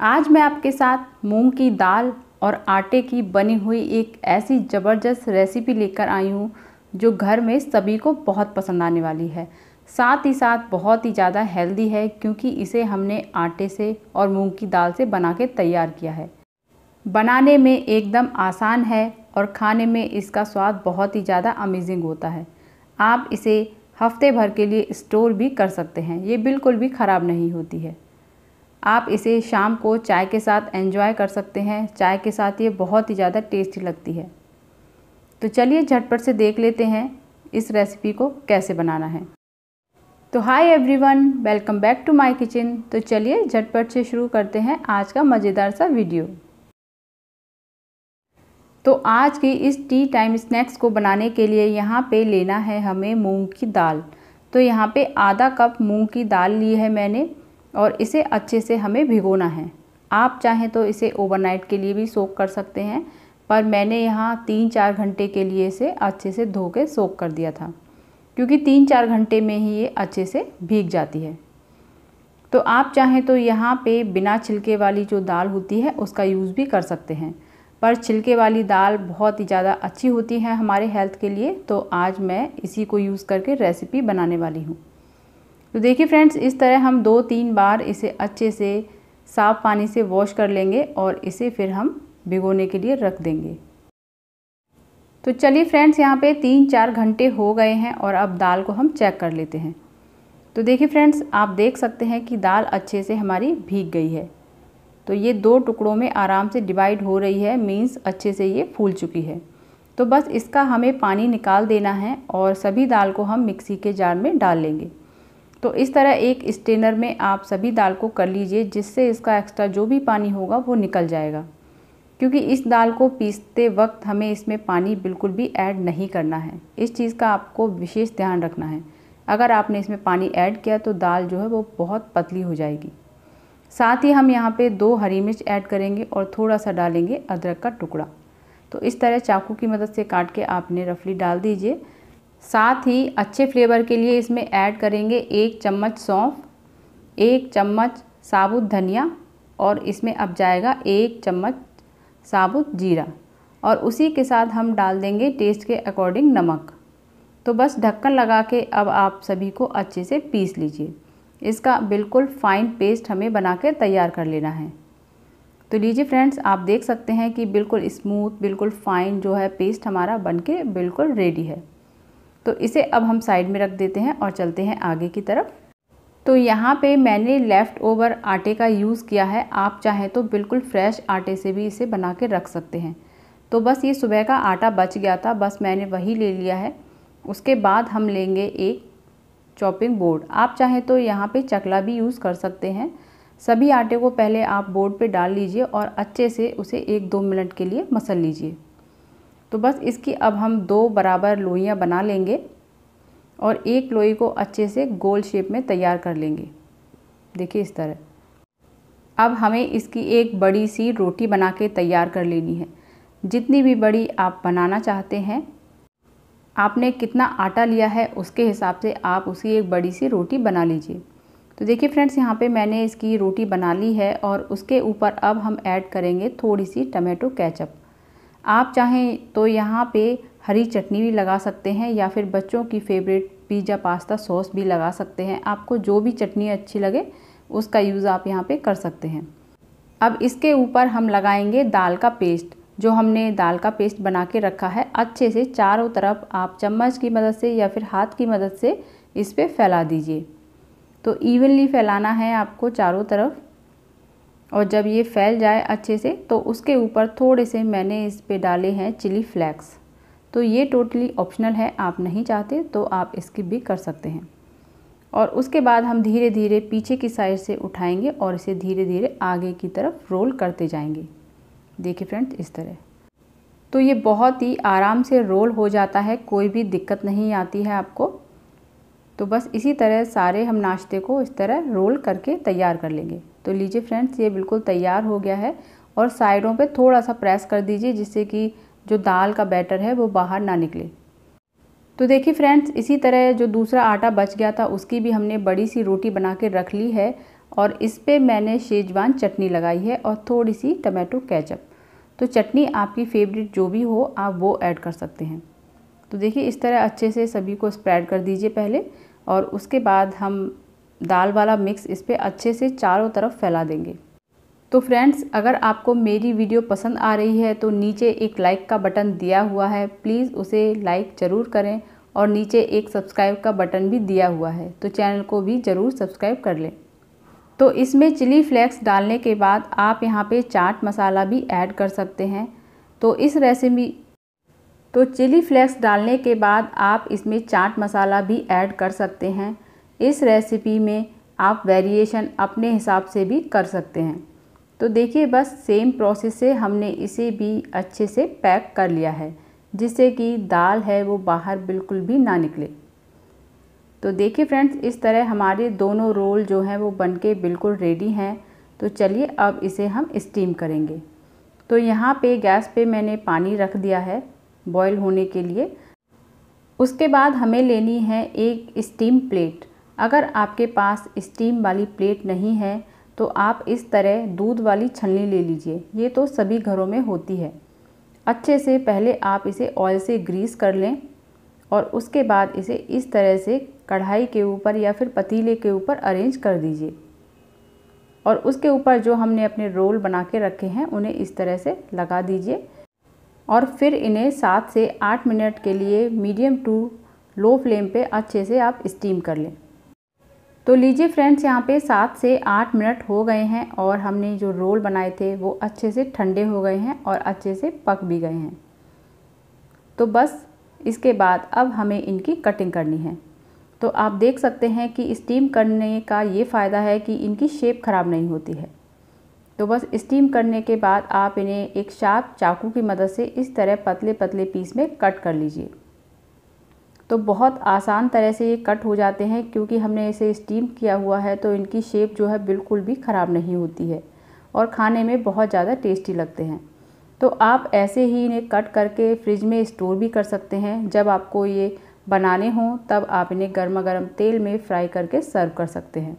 आज मैं आपके साथ मूंग की दाल और आटे की बनी हुई एक ऐसी ज़बरदस्त रेसिपी लेकर आई हूँ जो घर में सभी को बहुत पसंद आने वाली है साथ ही साथ बहुत ही ज़्यादा हेल्दी है क्योंकि इसे हमने आटे से और मूंग की दाल से बना के तैयार किया है बनाने में एकदम आसान है और खाने में इसका स्वाद बहुत ही ज़्यादा अमेजिंग होता है आप इसे हफ्ते भर के लिए स्टोर भी कर सकते हैं ये बिल्कुल भी ख़राब नहीं होती है आप इसे शाम को चाय के साथ एंजॉय कर सकते हैं चाय के साथ ये बहुत ही ज़्यादा टेस्टी लगती है तो चलिए झटपट से देख लेते हैं इस रेसिपी को कैसे बनाना है तो hi everyone welcome back to my kitchen तो चलिए झटपट से शुरू करते हैं आज का मज़ेदार सा वीडियो तो आज के इस टी टाइम स्नैक्स को बनाने के लिए यहाँ पे लेना है हमें मूंग की दाल तो यहाँ पे आधा कप मूंग की दाल ली है मैंने और इसे अच्छे से हमें भिगोना है आप चाहें तो इसे ओवरनाइट के लिए भी सोक कर सकते हैं पर मैंने यहाँ तीन चार घंटे के लिए इसे अच्छे से धो के सोक कर दिया था क्योंकि तीन चार घंटे में ही ये अच्छे से भीग जाती है तो आप चाहें तो यहाँ पे बिना छिलके वाली जो दाल होती है उसका यूज़ भी कर सकते हैं पर छिलके वाली दाल बहुत ही ज़्यादा अच्छी होती है हमारे हेल्थ के लिए तो आज मैं इसी को यूज़ करके रेसिपी बनाने वाली हूँ तो देखिए फ्रेंड्स इस तरह हम दो तीन बार इसे अच्छे से साफ़ पानी से वॉश कर लेंगे और इसे फिर हम भिगोने के लिए रख देंगे तो चलिए फ्रेंड्स यहाँ पे तीन चार घंटे हो गए हैं और अब दाल को हम चेक कर लेते हैं तो देखिए फ्रेंड्स आप देख सकते हैं कि दाल अच्छे से हमारी भीग गई है तो ये दो टुकड़ों में आराम से डिवाइड हो रही है मीन्स अच्छे से ये फूल चुकी है तो बस इसका हमें पानी निकाल देना है और सभी दाल को हम मिक्सी के जार में डाल लेंगे तो इस तरह एक स्टेनर में आप सभी दाल को कर लीजिए जिससे इसका एक्स्ट्रा जो भी पानी होगा वो निकल जाएगा क्योंकि इस दाल को पीसते वक्त हमें इसमें पानी बिल्कुल भी ऐड नहीं करना है इस चीज़ का आपको विशेष ध्यान रखना है अगर आपने इसमें पानी ऐड किया तो दाल जो है वो बहुत पतली हो जाएगी साथ ही हम यहाँ पे दो हरी मिर्च ऐड करेंगे और थोड़ा सा डालेंगे अदरक का टुकड़ा तो इस तरह चाकू की मदद से काट के आपने रफली डाल दीजिए साथ ही अच्छे फ्लेवर के लिए इसमें ऐड करेंगे एक चम्मच सौंफ एक चम्मच साबुत धनिया और इसमें अब जाएगा एक चम्मच साबुत जीरा और उसी के साथ हम डाल देंगे टेस्ट के अकॉर्डिंग नमक तो बस ढक्कन लगा के अब आप सभी को अच्छे से पीस लीजिए इसका बिल्कुल फाइन पेस्ट हमें बना के तैयार कर लेना है तो लीजिए फ्रेंड्स आप देख सकते हैं कि बिल्कुल स्मूथ बिल्कुल फ़ाइन जो है पेस्ट हमारा बनके बिल्कुल रेडी है तो इसे अब हम साइड में रख देते हैं और चलते हैं आगे की तरफ तो यहाँ पे मैंने लेफ़्ट ओवर आटे का यूज़ किया है आप चाहें तो बिल्कुल फ्रेश आटे से भी इसे बना के रख सकते हैं तो बस ये सुबह का आटा बच गया था बस मैंने वही ले लिया है उसके बाद हम लेंगे एक चॉपिंग बोर्ड आप चाहें तो यहाँ पे चकला भी यूज़ कर सकते हैं सभी आटे को पहले आप बोर्ड पे डाल लीजिए और अच्छे से उसे एक दो मिनट के लिए मसल लीजिए तो बस इसकी अब हम दो बराबर लोइयाँ बना लेंगे और एक लोई को अच्छे से गोल शेप में तैयार कर लेंगे देखिए इस तरह अब हमें इसकी एक बड़ी सी रोटी बना के तैयार कर लेनी है जितनी भी बड़ी आप बनाना चाहते हैं आपने कितना आटा लिया है उसके हिसाब से आप उसकी एक बड़ी सी रोटी बना लीजिए तो देखिए फ्रेंड्स यहाँ पे मैंने इसकी रोटी बना ली है और उसके ऊपर अब हम ऐड करेंगे थोड़ी सी टमेटो कैचअप आप चाहें तो यहाँ पे हरी चटनी भी लगा सकते हैं या फिर बच्चों की फेवरेट पिज़्ज़ा पास्ता सॉस भी लगा सकते हैं आपको जो भी चटनी अच्छी लगे उसका यूज़ आप यहाँ पे कर सकते हैं अब इसके ऊपर हम लगाएंगे दाल का पेस्ट जो हमने दाल का पेस्ट बना के रखा है अच्छे से चारों तरफ आप चम्मच की मदद से या फिर हाथ की मदद से इस पर फैला दीजिए तो इवनली फैलाना है आपको चारों तरफ और जब ये फैल जाए अच्छे से तो उसके ऊपर थोड़े से मैंने इस पे डाले हैं चिली फ्लैक्स तो ये टोटली ऑप्शनल है आप नहीं चाहते तो आप इसकी भी कर सकते हैं और उसके बाद हम धीरे धीरे पीछे की साइड से उठाएंगे और इसे धीरे धीरे आगे की तरफ रोल करते जाएंगे देखिए फ्रेंड्स इस तरह तो ये बहुत ही आराम से रोल हो जाता है कोई भी दिक्कत नहीं आती है आपको तो बस इसी तरह सारे हम नाश्ते को इस तरह रोल करके तैयार कर लेंगे तो लीजिए फ्रेंड्स ये बिल्कुल तैयार हो गया है और साइडों पे थोड़ा सा प्रेस कर दीजिए जिससे कि जो दाल का बैटर है वो बाहर ना निकले तो देखिए फ्रेंड्स इसी तरह जो दूसरा आटा बच गया था उसकी भी हमने बड़ी सी रोटी बना के रख ली है और इस पर मैंने शेजवान चटनी लगाई है और थोड़ी सी टमाटो कैचअप तो चटनी आपकी फेवरेट जो भी हो आप वो ऐड कर सकते हैं तो देखिए इस तरह अच्छे से सभी को स्प्रेड कर दीजिए पहले और उसके बाद हम दाल वाला मिक्स इस पर अच्छे से चारों तरफ फैला देंगे तो फ्रेंड्स अगर आपको मेरी वीडियो पसंद आ रही है तो नीचे एक लाइक का बटन दिया हुआ है प्लीज़ उसे लाइक ज़रूर करें और नीचे एक सब्सक्राइब का बटन भी दिया हुआ है तो चैनल को भी ज़रूर सब्सक्राइब कर लें तो इसमें चिली फ्लेक्स डालने के बाद आप यहाँ पे चाट मसाला भी ऐड कर सकते हैं तो इस रेसिपी तो चिली फ्लेक्स डालने के बाद आप इसमें चाट मसाला भी ऐड कर सकते हैं इस रेसिपी में आप वेरिएशन अपने हिसाब से भी कर सकते हैं तो देखिए बस सेम प्रोसेस से हमने इसे भी अच्छे से पैक कर लिया है जिससे कि दाल है वो बाहर बिल्कुल भी ना निकले तो देखिए फ्रेंड्स इस तरह हमारे दोनों रोल जो हैं वो बनके बिल्कुल रेडी हैं तो चलिए अब इसे हम स्टीम करेंगे तो यहाँ पे गैस पे मैंने पानी रख दिया है बॉयल होने के लिए उसके बाद हमें लेनी है एक स्टीम प्लेट अगर आपके पास स्टीम वाली प्लेट नहीं है तो आप इस तरह दूध वाली छलनी ले लीजिए ये तो सभी घरों में होती है अच्छे से पहले आप इसे ऑयल से ग्रीस कर लें और उसके बाद इसे इस तरह से कढ़ाई के ऊपर या फिर पतीले के ऊपर अरेंज कर दीजिए और उसके ऊपर जो हमने अपने रोल बना के रखे हैं उन्हें इस तरह से लगा दीजिए और फिर इन्हें सात से आठ मिनट के लिए मीडियम टू लो फ्लेम पे अच्छे से आप स्टीम कर लें तो लीजिए फ्रेंड्स यहाँ पे सात से आठ मिनट हो गए हैं और हमने जो रोल बनाए थे वो अच्छे से ठंडे हो गए हैं और अच्छे से पक भी गए हैं तो बस इसके बाद अब हमें इनकी कटिंग करनी है तो आप देख सकते हैं कि स्टीम करने का ये फ़ायदा है कि इनकी शेप ख़राब नहीं होती है तो बस स्टीम करने के बाद आप इन्हें एक शार्प चाकू की मदद से इस तरह पतले पतले पीस में कट कर लीजिए तो बहुत आसान तरह से ये कट हो जाते हैं क्योंकि हमने इसे स्टीम किया हुआ है तो इनकी शेप जो है बिल्कुल भी ख़राब नहीं होती है और खाने में बहुत ज़्यादा टेस्टी लगते हैं तो आप ऐसे ही इन्हें कट करके फ्रिज में स्टोर भी कर सकते हैं जब आपको ये बनाने हों तब आप इन्हें गर्मा गर्म तेल में फ्राई करके सर्व कर सकते हैं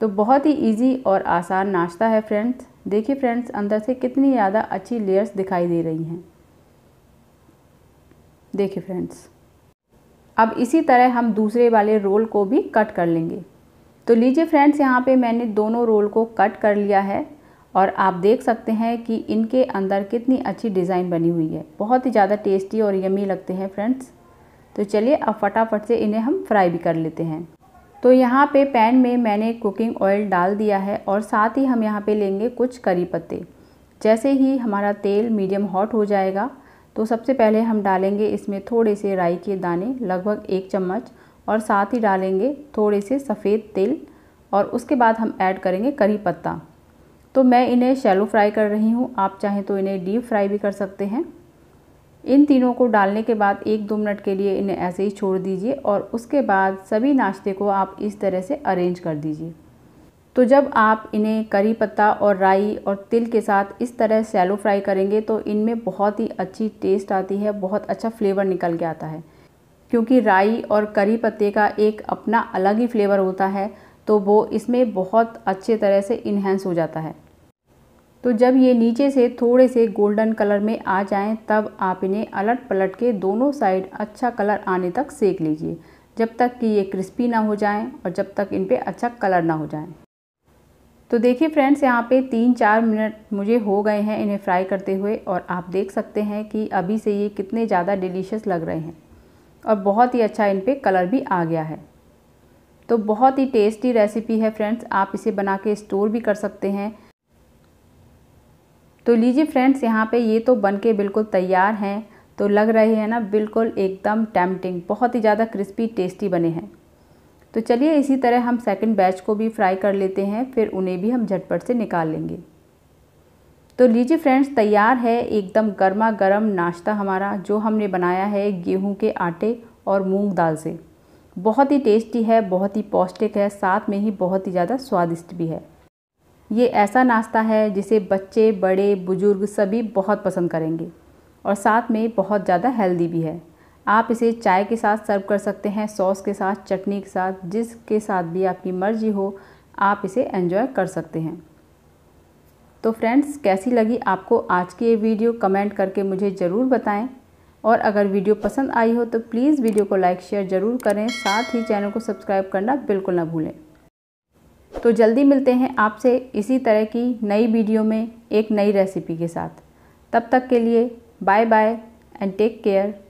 तो बहुत ही इजी और आसान नाश्ता है फ्रेंड्स देखिए फ्रेंड्स अंदर से कितनी ज़्यादा अच्छी लेयर्स दिखाई दे रही हैं देखिए फ्रेंड्स अब इसी तरह हम दूसरे वाले रोल को भी कट कर लेंगे तो लीजिए फ्रेंड्स यहाँ पे मैंने दोनों रोल को कट कर लिया है और आप देख सकते हैं कि इनके अंदर कितनी अच्छी डिज़ाइन बनी हुई है बहुत ही ज़्यादा टेस्टी और यमी लगते हैं फ्रेंड्स तो चलिए अब फटाफट से इन्हें हम फ्राई भी कर लेते हैं तो यहाँ पे पैन में मैंने कुकिंग ऑयल डाल दिया है और साथ ही हम यहाँ पे लेंगे कुछ करी पत्ते जैसे ही हमारा तेल मीडियम हॉट हो जाएगा तो सबसे पहले हम डालेंगे इसमें थोड़े से राई के दाने लगभग एक चम्मच और साथ ही डालेंगे थोड़े से सफ़ेद तेल और उसके बाद हम ऐड करेंगे करी पत्ता तो मैं इन्हें शैलो फ्राई कर रही हूँ आप चाहें तो इन्हें डीप फ्राई भी कर सकते हैं इन तीनों को डालने के बाद एक दो मिनट के लिए इन्हें ऐसे ही छोड़ दीजिए और उसके बाद सभी नाश्ते को आप इस तरह से अरेंज कर दीजिए तो जब आप इन्हें करी पत्ता और राई और तिल के साथ इस तरह सैलो फ्राई करेंगे तो इनमें बहुत ही अच्छी टेस्ट आती है बहुत अच्छा फ्लेवर निकल के आता है क्योंकि राई और करी पत्ते का एक अपना अलग ही फ्लेवर होता है तो वो इसमें बहुत अच्छे तरह से इन्हेंस हो जाता है तो जब ये नीचे से थोड़े से गोल्डन कलर में आ जाएं तब आप इन्हें अलट पलट के दोनों साइड अच्छा कलर आने तक सेक लीजिए जब तक कि ये क्रिस्पी ना हो जाएं और जब तक इन पर अच्छा कलर ना हो जाएं तो देखिए फ्रेंड्स यहाँ पे तीन चार मिनट मुझे हो गए हैं इन्हें फ्राई करते हुए और आप देख सकते हैं कि अभी से ये कितने ज़्यादा डिलीशियस लग रहे हैं और बहुत ही अच्छा इन पर कलर भी आ गया है तो बहुत ही टेस्टी रेसिपी है फ्रेंड्स आप इसे बना के स्टोर भी कर सकते हैं तो लीजिए फ्रेंड्स यहाँ पे ये तो बनके बिल्कुल तैयार हैं तो लग रहे हैं ना बिल्कुल एकदम टैमटिंग बहुत ही ज़्यादा क्रिस्पी टेस्टी बने हैं तो चलिए इसी तरह हम सेकंड बैच को भी फ्राई कर लेते हैं फिर उन्हें भी हम झटपट से निकाल लेंगे तो लीजिए फ्रेंड्स तैयार है एकदम गर्मा गर्म नाश्ता हमारा जो हमने बनाया है गेहूँ के आटे और मूँग दाल से बहुत ही टेस्टी है बहुत ही पौष्टिक है साथ में ही बहुत ही ज़्यादा स्वादिष्ट भी है ये ऐसा नाश्ता है जिसे बच्चे बड़े बुज़ुर्ग सभी बहुत पसंद करेंगे और साथ में बहुत ज़्यादा हेल्दी भी है आप इसे चाय के साथ सर्व कर सकते हैं सॉस के साथ चटनी के साथ जिसके साथ भी आपकी मर्ज़ी हो आप इसे एंजॉय कर सकते हैं तो फ्रेंड्स कैसी लगी आपको आज की ये वीडियो कमेंट करके मुझे ज़रूर बताएं और अगर वीडियो पसंद आई हो तो प्लीज़ वीडियो को लाइक शेयर ज़रूर करें साथ ही चैनल को सब्सक्राइब करना बिल्कुल ना भूलें तो जल्दी मिलते हैं आपसे इसी तरह की नई वीडियो में एक नई रेसिपी के साथ तब तक के लिए bye bye and take care